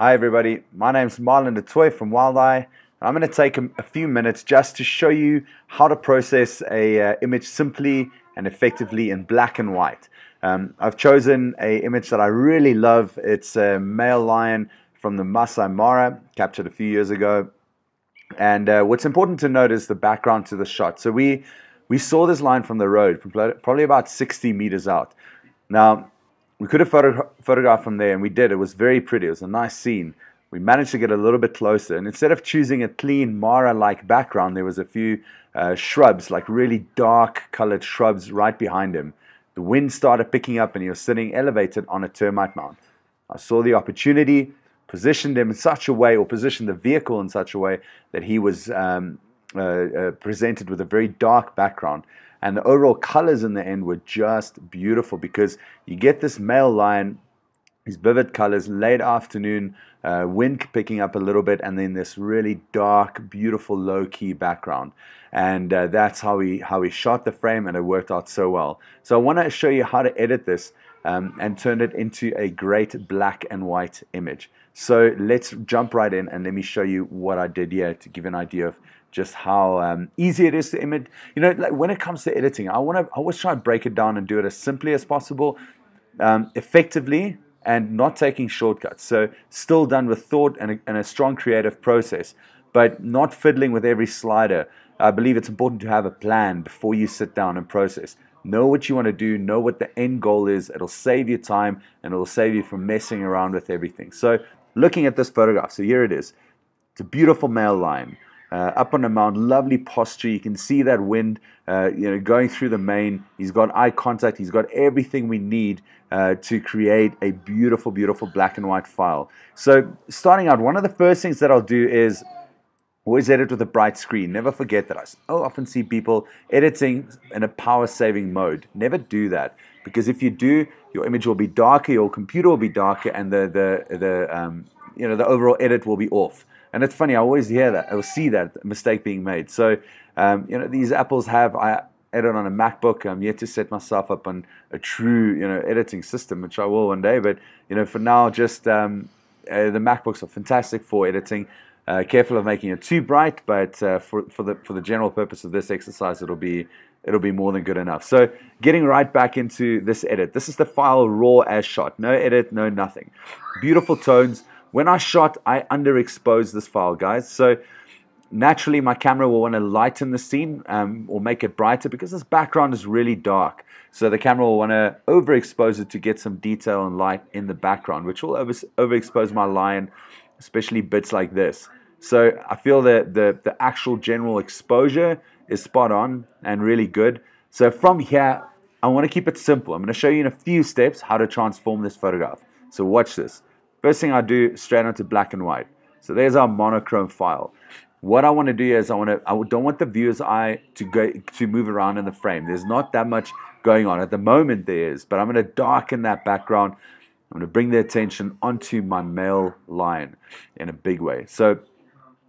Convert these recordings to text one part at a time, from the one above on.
Hi everybody, my name is Marlon Detoy from WildEye and I'm going to take a, a, few minutes just to show you how to process a uh, image simply and effectively in black and white. Um, I've chosen a image that I really love. It's a male lion from the Masai Mara, captured a few years ago. And uh, what's important to note is the background to the shot. So we, we saw this lion from the road, from probably about 60 meters out. Now, we could have photo photographed from there, and we did. It was very pretty. It was a nice scene. We managed to get a little bit closer, and instead of choosing a clean Mara-like background, there was a few uh, shrubs, like really dark colored shrubs right behind him. The wind started picking up, and he was sitting elevated on a termite mound. I saw the opportunity, positioned him in such a way, or positioned the vehicle in such a way that he was um, uh, uh, presented with a very dark background. And the overall colors in the end were just beautiful because you get this male lion, these vivid colors, late afternoon, uh, wind picking up a little bit, and then this really dark, beautiful, low key background. And uh, that's how we, how we shot the frame, and it worked out so well. So I want to show you how to edit this. Um, and turn it into a great black and white image. So let's jump right in and let me show you what I did here to give an idea of just how um, easy it is to image. You know, like when it comes to editing, I want to I always try and break it down and do it as simply as possible, um, effectively, and not taking shortcuts. So still done with thought and a, and a strong creative process, but not fiddling with every slider. I believe it's important to have a plan before you sit down and process. Know what you want to do, know what the end goal is. It'll save you time and it'll save you from messing around with everything. So, looking at this photograph, so here it is. It's a beautiful male line uh, up on a mount, lovely posture. You can see that wind, uh, you know, going through the mane. He's got eye contact. He's got everything we need uh, to create a beautiful, beautiful black and white file. So starting out, one of the first things that I'll do is always edit with a bright screen. Never forget that. I so oh, often see people editing in a power-saving mode. Never do that because if you do, your image will be darker, your computer will be darker, and the the the um, you know the overall edit will be off. And it's funny, I always hear that or see that mistake being made. So, um, you know, these apples have, I edit on a MacBook. I'm yet to set myself up on a true, you know, editing system, which I will one day. But, you know, for now, just um, uh, the MacBooks are fantastic for editing. Uh, careful of making it too bright, but uh, for, for, the, for the general purpose of this exercise, it'll be, it'll be more than good enough. So getting right back into this edit. This is the file raw as shot. No edit, no nothing. Beautiful tones when I shot, I underexposed this file, guys. So naturally, my camera will want to lighten the scene um, or make it brighter because this background is really dark. So the camera will want to overexpose it to get some detail and light in the background, which will over overexpose my lion, especially bits like this. So I feel that the, the actual general exposure is spot on and really good. So from here, I want to keep it simple. I'm going to show you in a few steps how to transform this photograph. So watch this. First thing I do, straight onto black and white. So there's our monochrome file. What I want to do is I want to, I don't want the viewer's eye to go to move around in the frame. There's not that much going on at the moment there is, but I'm going to darken that background. I'm going to bring the attention onto my male lion in a big way. So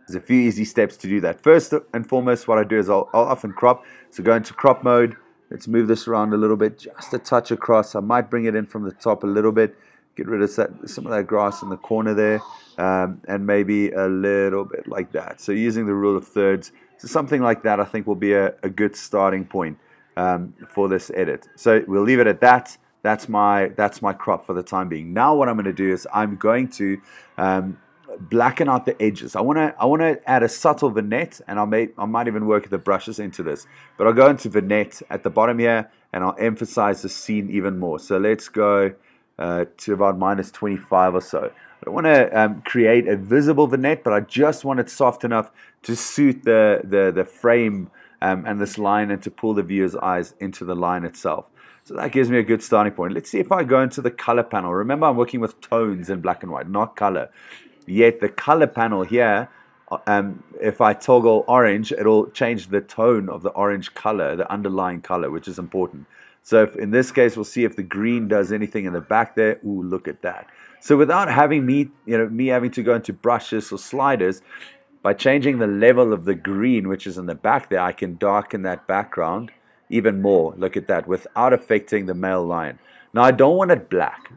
there's a few easy steps to do that. First and foremost, what I do is I'll, I'll often crop. So go into crop mode. Let's move this around a little bit, just a touch across. I might bring it in from the top a little bit get rid of that, some of that grass in the corner there, um, and maybe a little bit like that. So using the rule of thirds, so something like that I think will be a, a good starting point um, for this edit. So we'll leave it at that. That's my, that's my crop for the time being. Now what I'm going to do is I'm going to um, blacken out the edges. I want to I want to add a subtle vignette, and I may I might even work the brushes into this. But I'll go into vignette at the bottom here, and I'll emphasize the scene even more. So let's go. Uh, to about minus 25 or so. I don't want to um, create a visible vignette, but I just want it soft enough to suit the, the, the frame um, and this line and to pull the viewer's eyes into the line itself. So that gives me a good starting point. Let's see if I go into the color panel. Remember, I'm working with tones in black and white, not color. Yet the color panel here, uh, um, if I toggle orange, it'll change the tone of the orange color, the underlying color, which is important. So if, in this case, we'll see if the green does anything in the back there. Ooh, look at that. So without having me, you know, me having to go into brushes or sliders, by changing the level of the green, which is in the back there, I can darken that background even more. Look at that, without affecting the male lion. Now, I don't want it black.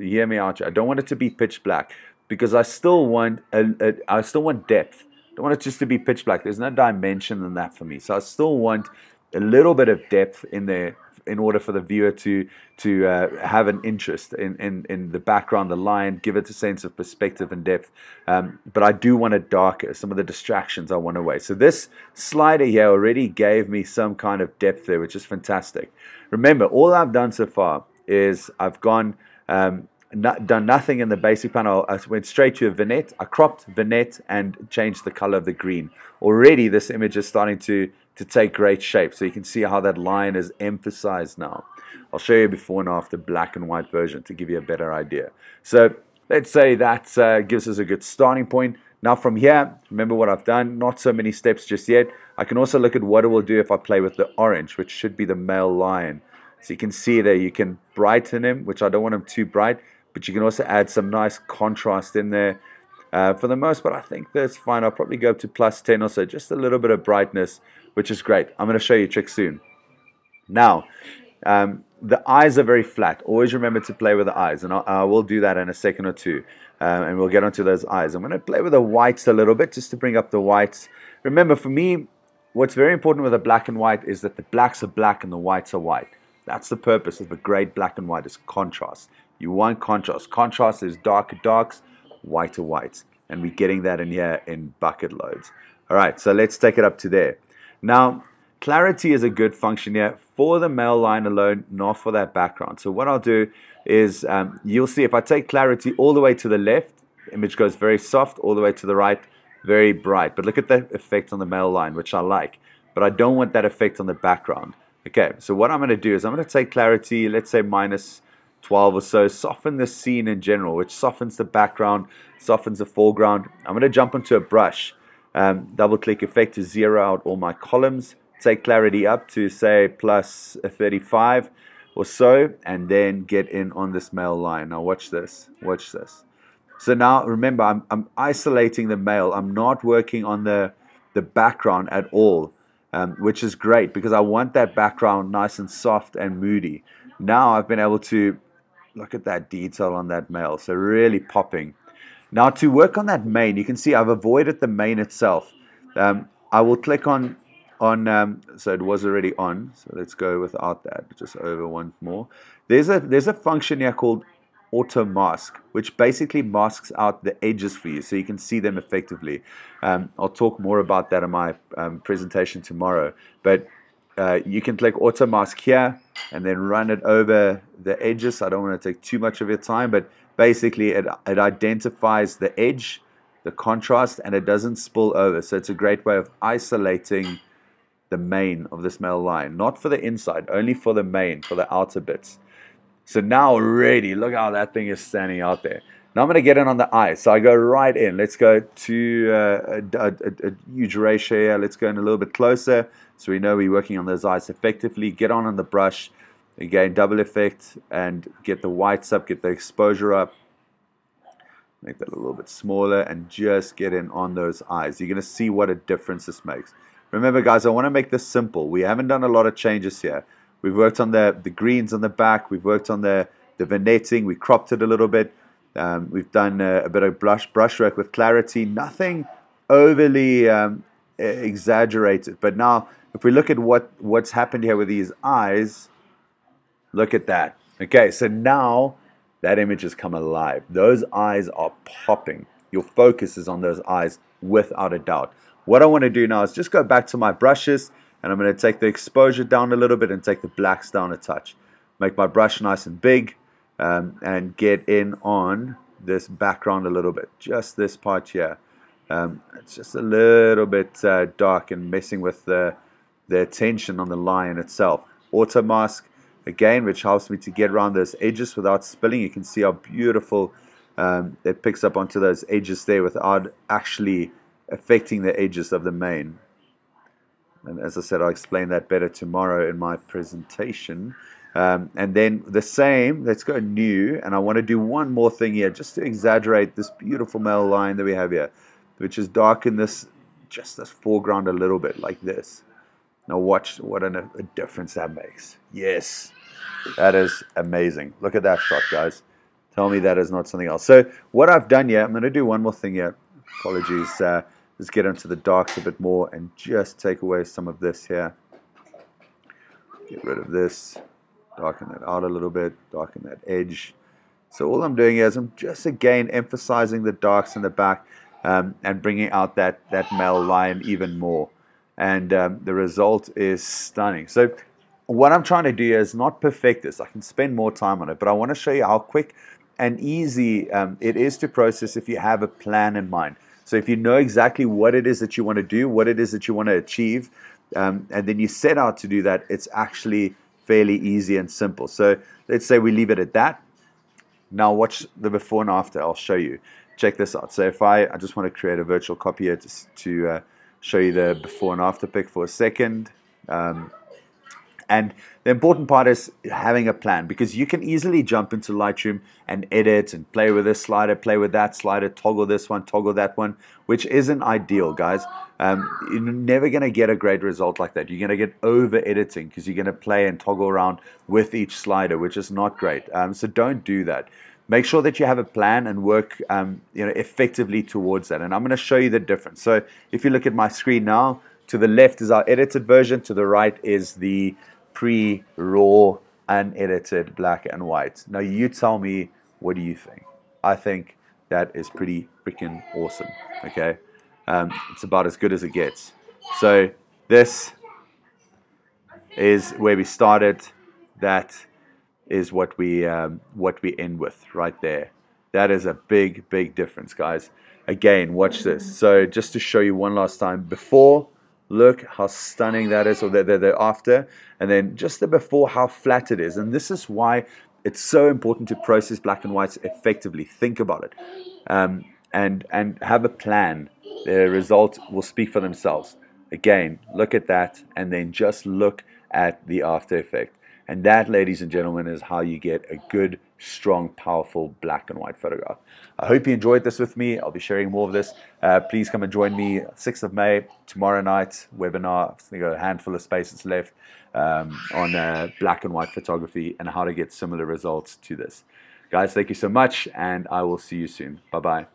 Hear me out. I don't want it to be pitch black because I still want a, a, I still want depth. I don't want it just to be pitch black. There's no dimension in that for me. So I still want a little bit of depth in there in order for the viewer to to uh, have an interest in, in in the background, the line, give it a sense of perspective and depth. Um, but I do want it darker. Some of the distractions I want away. So this slider here already gave me some kind of depth there, which is fantastic. Remember, all I've done so far is I've gone. Um, not, done nothing in the basic panel. I went straight to a vignette. I cropped vignette and changed the color of the green. Already, this image is starting to to take great shape. So you can see how that line is emphasized now. I'll show you before and after black and white version to give you a better idea. So let's say that uh, gives us a good starting point. Now from here, remember what I've done, not so many steps just yet. I can also look at what it will do if I play with the orange, which should be the male lion. So you can see there, you can brighten him, which I don't want him too bright, but you can also add some nice contrast in there. Uh, for the most part, I think that's fine. I'll probably go up to plus 10 or so, just a little bit of brightness which is great. I'm going to show you a trick soon. Now, um, the eyes are very flat. Always remember to play with the eyes, and I, I will do that in a second or two, um, and we'll get onto those eyes. I'm going to play with the whites a little bit just to bring up the whites. Remember, for me, what's very important with the black and white is that the blacks are black and the whites are white. That's the purpose of a great black and white is contrast. You want contrast. Contrast is darker darks, whiter whites, and we're getting that in here in bucket loads. All right, so let's take it up to there. Now, clarity is a good function here for the male line alone, not for that background. So what I'll do is um, you'll see if I take clarity all the way to the left, image goes very soft, all the way to the right, very bright. But look at the effect on the male line, which I like. But I don't want that effect on the background. Okay, so what I'm going to do is I'm going to take clarity, let's say minus 12 or so, soften the scene in general, which softens the background, softens the foreground. I'm going to jump onto a brush um, double click effect to zero out all my columns. Take clarity up to say plus 35 or so, and then get in on this male line. Now watch this, watch this. So now remember, I'm, I'm isolating the male. I'm not working on the, the background at all, um, which is great because I want that background nice and soft and moody. Now I've been able to look at that detail on that male. So really popping. Now to work on that main, you can see I've avoided the main itself. Um, I will click on, on um, so it was already on, so let's go without that, just over once more. There's a, there's a function here called auto mask, which basically masks out the edges for you so you can see them effectively. Um, I'll talk more about that in my um, presentation tomorrow, but uh, you can click auto mask here and then run it over the edges. I don't want to take too much of your time, but basically it, it identifies the edge, the contrast, and it doesn't spill over. So it's a great way of isolating the main of this male line, not for the inside, only for the main, for the outer bits. So now already, look how that thing is standing out there. Now I'm going to get in on the eye. So I go right in. Let's go to uh, a, a, a, huge ratio here. Let's go in a little bit closer so we know we're working on those eyes effectively. Get on on the brush. Again, double effect and get the whites up, get the exposure up. Make that a little bit smaller and just get in on those eyes. You're going to see what a difference this makes. Remember, guys, I want to make this simple. We haven't done a lot of changes here. We've worked on the, the greens on the back. We've worked on the, the vignetting. We cropped it a little bit. Um, we've done a, uh, a, bit of brush brushwork with clarity, nothing overly um, exaggerated. But now, if we look at what what's happened here with these eyes, look at that. Okay, so now that image has come alive. Those eyes are popping. Your focus is on those eyes without a doubt. What I want to do now is just go back to my brushes and I'm going to take the exposure down a little bit and take the blacks down a touch. Make my brush nice and big um, and get in on this background a little bit, just this part here. Um, it's just a little bit uh, dark and messing with the, the attention on the lion itself. Auto mask, again, which helps me to get around those edges without spilling. You can see how beautiful um, it picks up onto those edges there without actually affecting the edges of the mane. And as I said, I'll explain that better tomorrow in my presentation. Um, and then the same, let's go new, and I want to do one more thing here, just to exaggerate this beautiful male line that we have here, which is darken this, just this foreground a little bit, like this. Now watch what an, a difference that makes. Yes, that is amazing. Look at that shot, guys. Tell me that is not something else. So what I've done here, I'm going to do one more thing here. Apologies. Uh, let's get into the darks a bit more and just take away some of this here. Get rid of this darken that out a little bit, darken that edge. So all I'm doing is I'm just again emphasizing the darks in the back um, and bringing out that, that male lion even more. And um, the result is stunning. So what I'm trying to do is not perfect this. I can spend more time on it, but I want to show you how quick and easy um, it is to process if you have a plan in mind. So if you know exactly what it is that you want to do, what it is that you want to achieve, um, and then you set out to do that, it's actually – fairly easy and simple. So let's say we leave it at that. Now watch the before and after. I'll show you. Check this out. So if I, I just want to create a virtual copy here to, to uh, show you the before and after pic for a second. Um, and the important part is having a plan because you can easily jump into Lightroom and edit and play with this slider, play with that slider, toggle this one, toggle that one, which isn't ideal, guys. Um, you're never going to get a great result like that. You're going to get over editing because you're going to play and toggle around with each slider, which is not great. Um, so don't do that make sure that you have a plan and work um, you know effectively towards that and I'm going to show you the difference so if you look at my screen now to the left is our edited version to the right is the pre raw, unedited black and white. Now, you tell me, what do you think? I think that is pretty freaking awesome. Okay, um, it's about as good as it gets. So, this is where we started. That is what we um, what we end with right there. That is a big, big difference, guys. Again, watch this. So just to show you one last time, before Look how stunning that is, or they're, they're, they're after. And then just the before, how flat it is. And this is why it's so important to process black and whites effectively. Think about it um, and, and have a plan. The result will speak for themselves. Again, look at that and then just look at the after effect. And that, ladies and gentlemen, is how you get a good strong, powerful black and white photograph. I hope you enjoyed this with me. I'll be sharing more of this. Uh, please come and join me 6th of May, tomorrow night, webinar. I think got a handful of spaces left um, on uh, black and white photography and how to get similar results to this. Guys, thank you so much, and I will see you soon. Bye-bye.